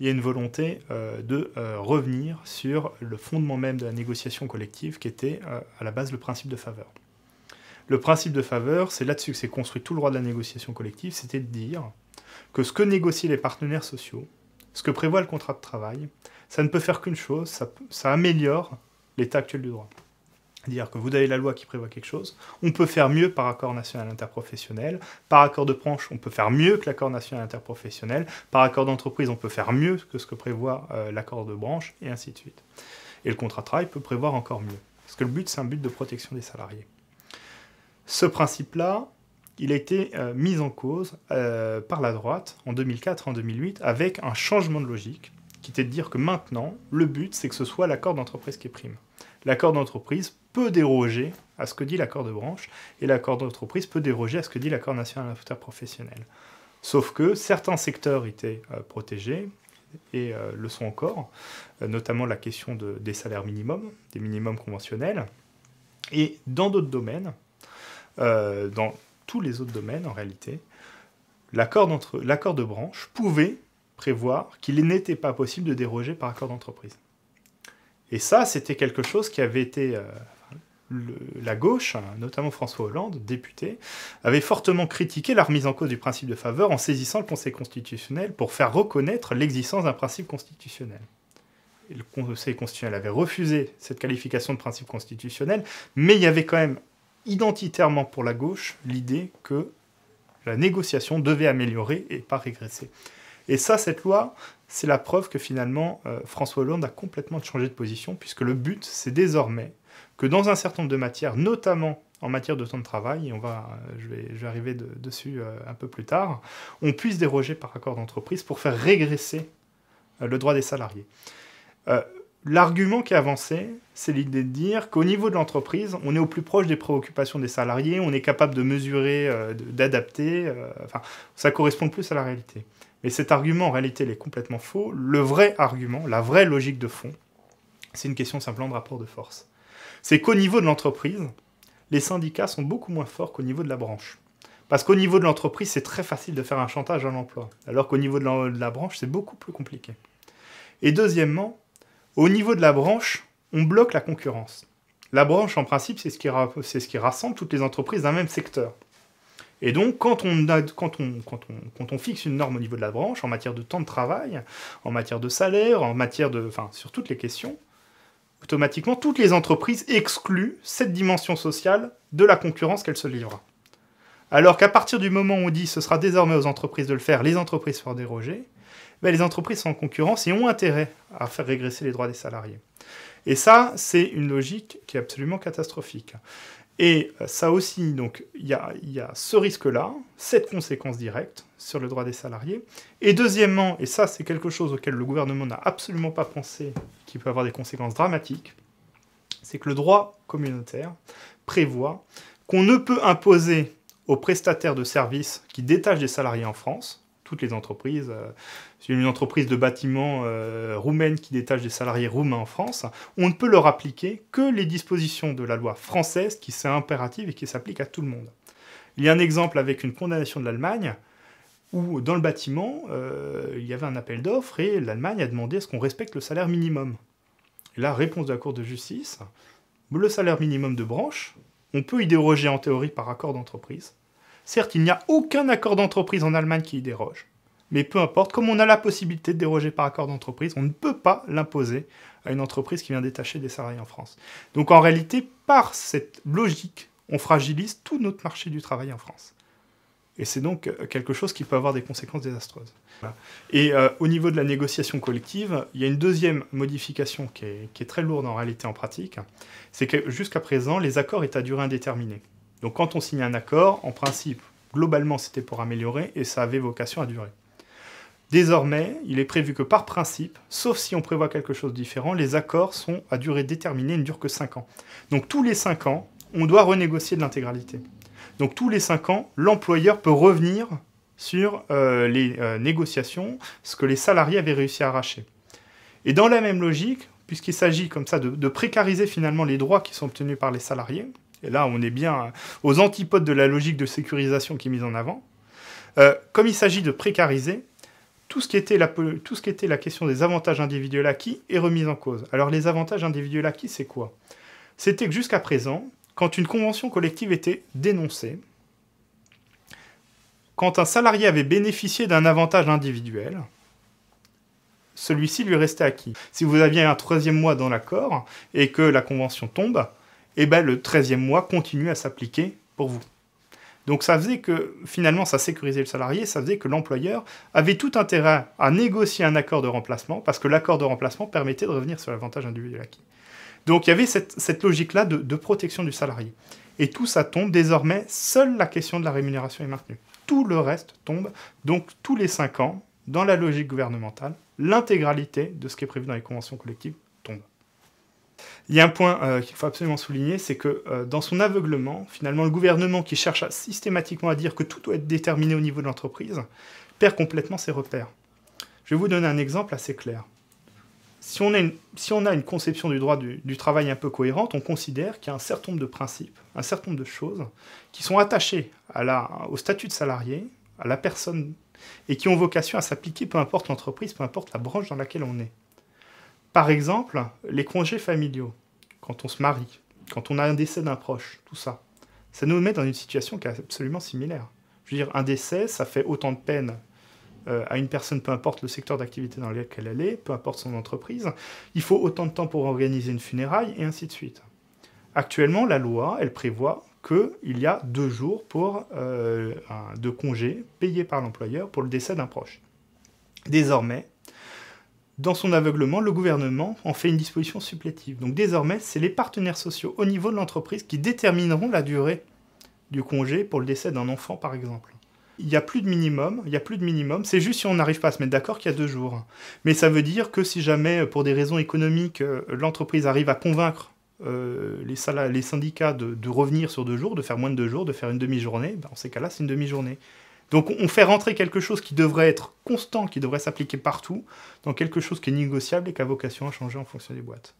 il y a une volonté euh, de euh, revenir sur le fondement même de la négociation collective qui était euh, à la base le principe de faveur. Le principe de faveur, c'est là-dessus que s'est construit tout le droit de la négociation collective, c'était de dire que ce que négocient les partenaires sociaux, ce que prévoit le contrat de travail, ça ne peut faire qu'une chose, ça améliore l'état actuel du droit. C'est-à-dire que vous avez la loi qui prévoit quelque chose, on peut faire mieux par accord national interprofessionnel, par accord de branche, on peut faire mieux que l'accord national interprofessionnel, par accord d'entreprise, on peut faire mieux que ce que prévoit euh, l'accord de branche, et ainsi de suite. Et le contrat de travail peut prévoir encore mieux. Parce que le but, c'est un but de protection des salariés. Ce principe-là, il a été euh, mis en cause euh, par la droite en 2004 en 2008 avec un changement de logique qui était de dire que maintenant, le but, c'est que ce soit l'accord d'entreprise qui prime. L'accord d'entreprise peut déroger à ce que dit l'accord de branche, et l'accord d'entreprise peut déroger à ce que dit l'accord national interprofessionnel. Sauf que certains secteurs étaient euh, protégés, et euh, le sont encore, euh, notamment la question des salaires minimums, des minimums conventionnels, et dans d'autres domaines, dans tous les autres domaines en réalité, l'accord de branche pouvait prévoir qu'il n'était pas possible de déroger par accord d'entreprise. Et ça, c'était quelque chose qui avait été la gauche, notamment François Hollande, député, avait fortement critiqué la remise en cause du principe de faveur en saisissant le Conseil constitutionnel pour faire reconnaître l'existence d'un principe constitutionnel. le Conseil constitutionnel avait refusé cette qualification de principe constitutionnel, mais il y avait quand même identitairement pour la gauche l'idée que la négociation devait améliorer et pas régresser. Et ça, cette loi, c'est la preuve que finalement euh, François Hollande a complètement changé de position, puisque le but, c'est désormais que dans un certain nombre de matières, notamment en matière de temps de travail, et on va, euh, je, vais, je vais arriver dessus euh, un peu plus tard, on puisse déroger par accord d'entreprise pour faire régresser euh, le droit des salariés. L'argument qui est avancé, c'est l'idée de dire qu'au niveau de l'entreprise, on est au plus proche des préoccupations des salariés, on est capable de mesurer, d'adapter, enfin, ça correspond plus à la réalité. Mais cet argument, en réalité, il est complètement faux. Le vrai argument, la vraie logique de fond, c'est une question simplement de rapport de force c'est qu'au niveau de l'entreprise, les syndicats sont beaucoup moins forts qu'au niveau de la branche. Parce qu'au niveau de l'entreprise, c'est très facile de faire un chantage à l'emploi, alors qu'au niveau de la branche, c'est beaucoup plus compliqué. Et deuxièmement, au niveau de la branche, on bloque la concurrence. La branche, en principe, c'est ce, qui, rassemble toutes les entreprises d'un même secteur. Et donc, quand on, quand on, fixe une norme au niveau de la branche, en matière de temps de travail, en matière de salaire, en matière de. enfin, sur toutes les questions, automatiquement, toutes les entreprises excluent cette dimension sociale de la concurrence qu'elles se livrent. Alors qu'à partir du moment où on dit ce sera désormais aux entreprises de le faire, les entreprises seront déroger, Mais ben, les entreprises sont en concurrence et ont intérêt à faire régresser les droits des salariés. Et ça, c'est une logique qui est absolument catastrophique. Et euh, ça aussi, donc, il y a, ce risque-là, cette conséquence directe, sur le droit des salariés. Et deuxièmement, et ça c'est quelque chose auquel le gouvernement n'a absolument pas pensé, qui peut avoir des conséquences dramatiques, c'est que le droit communautaire prévoit qu'on ne peut imposer aux prestataires de services qui détachent des salariés en France, toutes les entreprises, euh, une entreprise de bâtiment euh, roumaine qui détache des salariés roumains en France, on ne peut leur appliquer que les dispositions de la loi française qui sont impératives et qui s'appliquent à tout le monde. Il y a un exemple avec une condamnation de l'Allemagne où dans le bâtiment, euh, il y avait un appel d'offres et l'Allemagne a demandé est-ce qu'on respecte le salaire minimum La réponse de la Cour de justice, le salaire minimum de branche, on peut y déroger en théorie par accord d'entreprise. Certes, il n'y a aucun accord d'entreprise en Allemagne qui y déroge, mais peu importe, comme on a la possibilité de déroger par accord d'entreprise, on ne peut pas l'imposer à une entreprise qui vient détacher des salariés en France. Donc en réalité, par cette logique, on fragilise tout notre marché du travail en France. Et c'est donc euh, quelque chose qui peut avoir des conséquences désastreuses. Et euh, au niveau de la négociation collective, il y a une deuxième modification qui est, très lourde en réalité en pratique, c'est que jusqu'à présent, les accords étaient à durée indéterminée. Donc quand on signe un accord, en principe, globalement, c'était pour améliorer et ça avait vocation à durer. Désormais, il est prévu que par principe, sauf si on prévoit quelque chose de différent, les accords sont à durée déterminée et ne durent que 5 ans. Donc tous les 5 ans, on doit renégocier de l'intégralité. Donc tous les 5 ans, l'employeur peut revenir sur euh, les euh, négociations, ce que les salariés avaient réussi à arracher. Et dans la même logique, puisqu'il s'agit comme ça de, précariser finalement les droits qui sont obtenus par les salariés, et là on est bien aux antipodes de la logique de sécurisation qui est mise en avant, euh, comme il s'agit de précariser, tout ce, qui était la, tout ce qui était la question des avantages individuels acquis est remis en cause. Alors les avantages individuels acquis, c'est quoi C'était que jusqu'à présent, quand une convention collective était dénoncée, quand un salarié avait bénéficié d'un avantage individuel, celui-ci lui restait acquis. Si vous aviez un troisième mois dans l'accord et que la convention tombe, eh ben le treizième mois continue à s'appliquer pour vous. Donc ça faisait que finalement ça sécurisait le salarié, ça faisait que l'employeur avait tout intérêt à négocier un accord de remplacement parce que l'accord de remplacement permettait de revenir sur l'avantage individuel acquis. Donc il y avait cette, logique-là de, protection du salarié. Et tout ça tombe désormais, seule la question de la rémunération est maintenue. Tout le reste tombe, donc tous les cinq ans, dans la logique gouvernementale, l'intégralité de ce qui est prévu dans les conventions collectives tombe. Il y a un point euh, qu'il faut absolument souligner, c'est que euh, dans son aveuglement, finalement, le gouvernement qui cherche à, systématiquement à dire que tout doit être déterminé au niveau de l'entreprise, perd complètement ses repères. Je vais vous donner un exemple assez clair si on, a une, conception du droit du, travail un peu cohérente, on considère qu'il y a un certain nombre de principes, un certain nombre de choses qui sont attachées à au statut de salarié, à la personne, et qui ont vocation à s'appliquer peu importe l'entreprise, peu importe la branche dans laquelle on est. Par exemple, les congés familiaux, quand on se marie, quand on a un décès d'un proche, tout ça, ça nous met dans une situation qui est absolument similaire. Je veux dire, un décès, ça fait autant de peine euh, à une personne, peu importe le secteur d'activité dans lequel elle est, peu importe son entreprise. Il faut autant de temps pour organiser une funéraille et ainsi de suite. Actuellement, la loi, elle prévoit qu'il y a deux jours pour, euh, de congé payé par l'employeur pour le décès d'un proche. Désormais, dans son aveuglement, le gouvernement en fait une disposition supplétive. Donc désormais, c'est les partenaires sociaux au niveau de l'entreprise qui détermineront la durée du congé pour le décès d'un enfant, par exemple il n'y a plus de minimum, il y a plus de minimum. C'est juste si on n'arrive pas à se mettre d'accord qu'il y a deux jours. Mais ça veut dire que si jamais, pour des raisons économiques, euh, l'entreprise arrive à convaincre euh, les, les syndicats de, revenir sur deux jours, de faire moins de deux jours, de faire une demi-journée, ben, dans ces cas-là, c'est une demi-journée. Donc on fait rentrer quelque chose qui devrait être constant, qui devrait s'appliquer partout, dans quelque chose qui est négociable et qui a vocation à changer en fonction des boîtes.